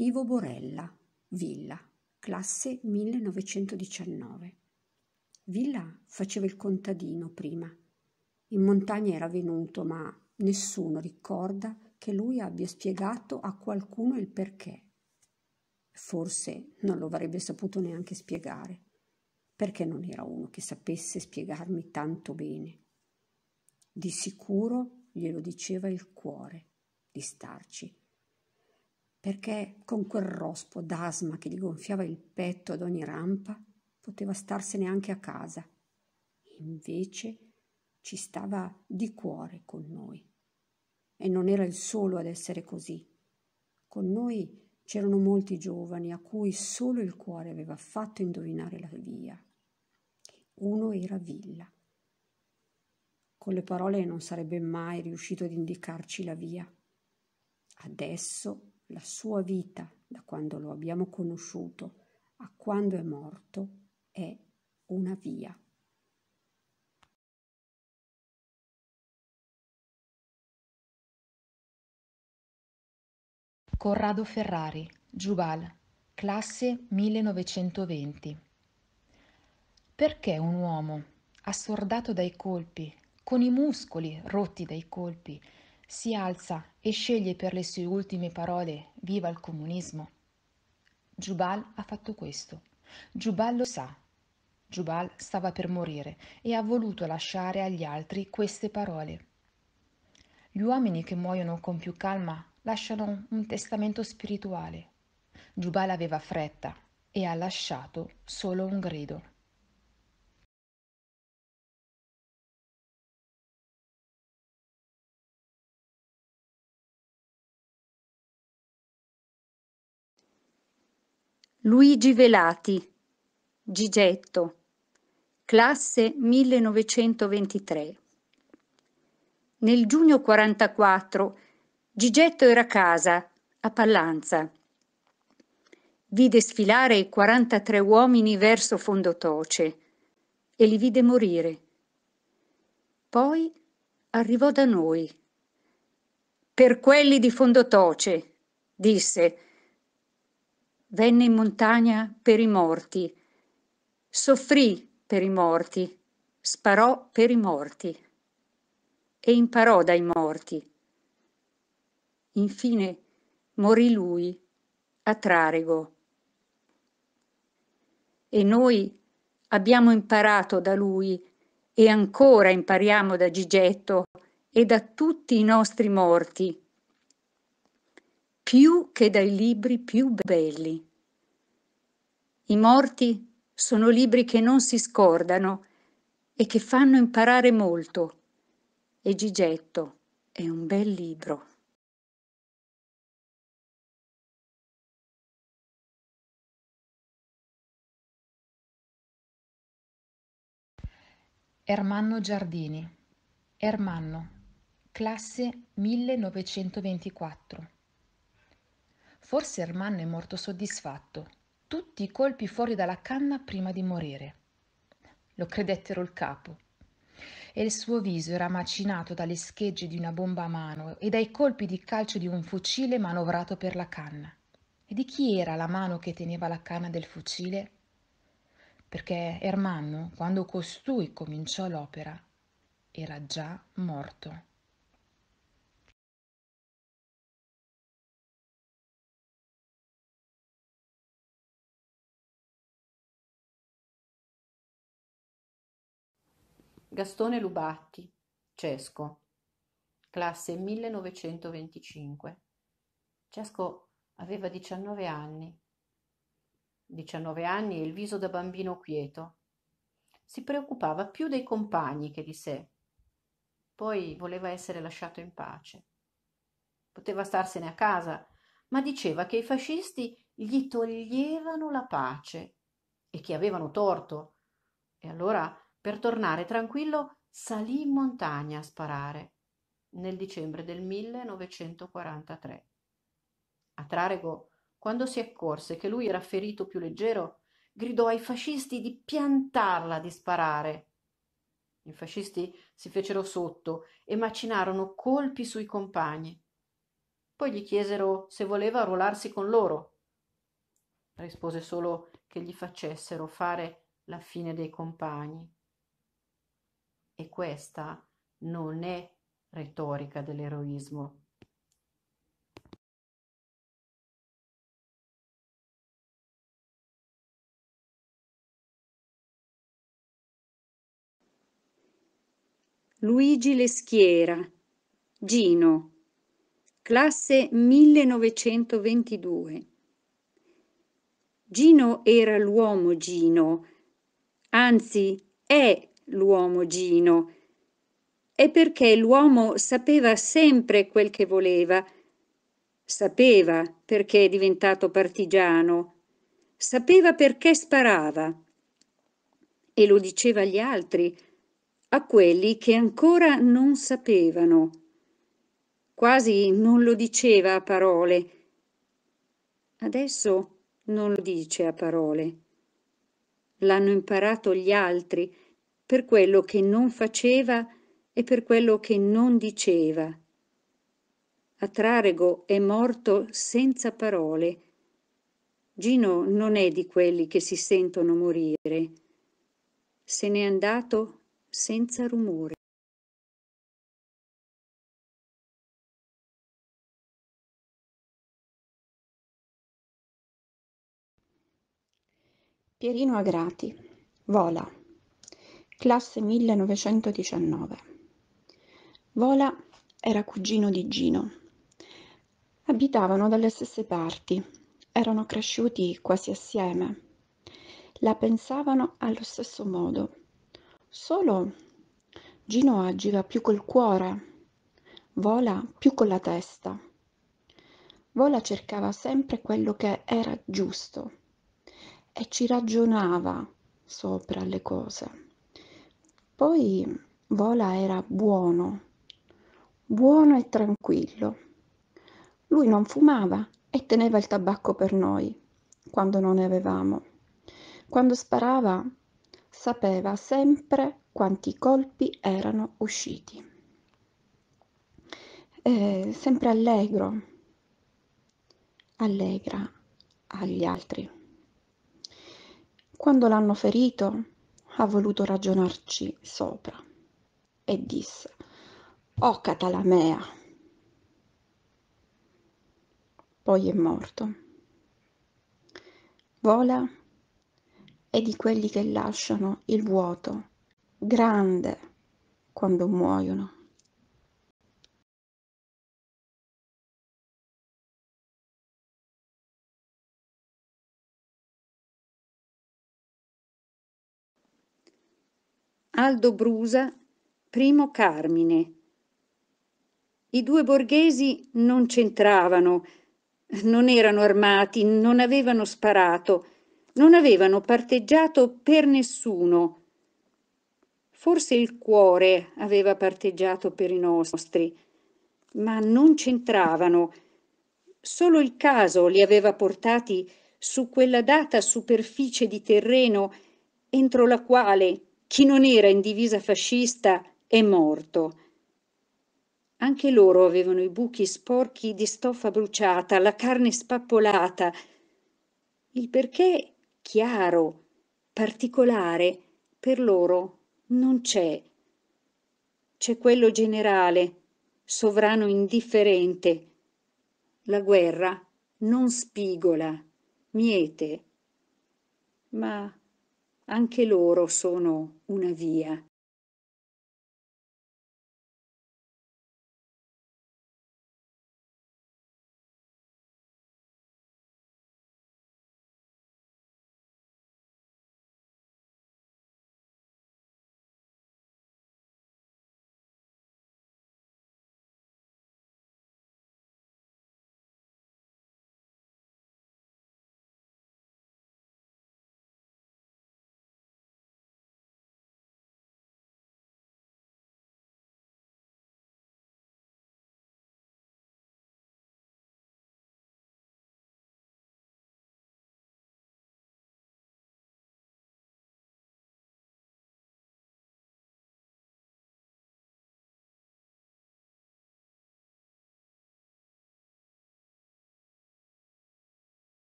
Ivo Borella, Villa, classe 1919. Villa faceva il contadino prima. In montagna era venuto, ma nessuno ricorda che lui abbia spiegato a qualcuno il perché. Forse non lo avrebbe saputo neanche spiegare, perché non era uno che sapesse spiegarmi tanto bene. Di sicuro glielo diceva il cuore di starci perché con quel rospo d'asma che gli gonfiava il petto ad ogni rampa poteva starsene anche a casa. Invece ci stava di cuore con noi. E non era il solo ad essere così. Con noi c'erano molti giovani a cui solo il cuore aveva fatto indovinare la via. Uno era Villa. Con le parole non sarebbe mai riuscito ad indicarci la via. Adesso la sua vita da quando lo abbiamo conosciuto a quando è morto è una via. Corrado Ferrari, Giubal, classe 1920. Perché un uomo, assordato dai colpi, con i muscoli rotti dai colpi, si alza e sceglie per le sue ultime parole viva il comunismo. Giubal ha fatto questo. Giubal lo sa. Giubal stava per morire e ha voluto lasciare agli altri queste parole. Gli uomini che muoiono con più calma lasciano un testamento spirituale. Giubal aveva fretta e ha lasciato solo un grido. Luigi Velati, Gigetto, classe 1923. Nel giugno 44 Gigetto era a casa, a Pallanza. Vide sfilare i 43 uomini verso Fondotoce e li vide morire. Poi arrivò da noi. Per quelli di Fondotoce, disse, venne in montagna per i morti, soffrì per i morti, sparò per i morti e imparò dai morti. Infine morì lui a Trarego. E noi abbiamo imparato da lui e ancora impariamo da Gigetto e da tutti i nostri morti più che dai libri più belli. I morti sono libri che non si scordano e che fanno imparare molto. E Gigetto è un bel libro. Ermanno Giardini. Ermanno, classe 1924. Forse Ermanno è morto soddisfatto. Tutti i colpi fuori dalla canna prima di morire. Lo credettero il capo. E il suo viso era macinato dalle schegge di una bomba a mano e dai colpi di calcio di un fucile manovrato per la canna. E di chi era la mano che teneva la canna del fucile? Perché Ermanno, quando costui cominciò l'opera, era già morto. Gastone Lubatti, Cesco, classe 1925. Cesco aveva diciannove anni. Diciannove anni e il viso da bambino quieto. Si preoccupava più dei compagni che di sé. Poi voleva essere lasciato in pace. Poteva starsene a casa, ma diceva che i fascisti gli toglievano la pace e che avevano torto. E allora per tornare tranquillo salí in montagna a sparare nel dicembre del a Trarego, quando si accorse che lui era ferito più leggero, gridò ai fascisti di piantarla di sparare. I fascisti si fecero sotto e macinarono colpi sui compagni. Poi gli chiesero se voleva arruolarsi con loro. Rispose solo che gli facessero fare la fine dei compagni. E questa non è retorica dell'eroismo. Luigi Leschiera, Gino, classe 1922. Gino era l'uomo Gino, anzi è l'uomo Gino, è perché l'uomo sapeva sempre quel che voleva, sapeva perché è diventato partigiano, sapeva perché sparava e lo diceva agli altri, a quelli che ancora non sapevano. Quasi non lo diceva a parole. Adesso non lo dice a parole. L'hanno imparato gli altri per quello che non faceva e per quello che non diceva. A Trarego è morto senza parole. Gino non è di quelli che si sentono morire. Se n'è andato senza rumore. Pierino Agrati vola classe 1919. Vola era cugino di Gino. Abitavano dalle stesse parti, erano cresciuti quasi assieme, la pensavano allo stesso modo, solo Gino agiva più col cuore, Vola più con la testa. Vola cercava sempre quello che era giusto e ci ragionava sopra le cose. Poi Vola era buono, buono e tranquillo. Lui non fumava e teneva il tabacco per noi, quando non ne avevamo. Quando sparava sapeva sempre quanti colpi erano usciti. Eh, sempre allegro, allegra agli altri. Quando l'hanno ferito, ha voluto ragionarci sopra e disse, Oh Catalamea! Poi è morto. Vola è di quelli che lasciano il vuoto grande quando muoiono. Aldo Brusa, Primo Carmine. I due borghesi non c'entravano, non erano armati, non avevano sparato, non avevano parteggiato per nessuno. Forse il cuore aveva parteggiato per i nostri, ma non c'entravano. Solo il caso li aveva portati su quella data superficie di terreno entro la quale chi non era in divisa fascista è morto. Anche loro avevano i buchi sporchi di stoffa bruciata, la carne spappolata. Il perché chiaro, particolare, per loro non c'è. C'è quello generale, sovrano indifferente. La guerra non spigola, miete. Ma anche loro sono una via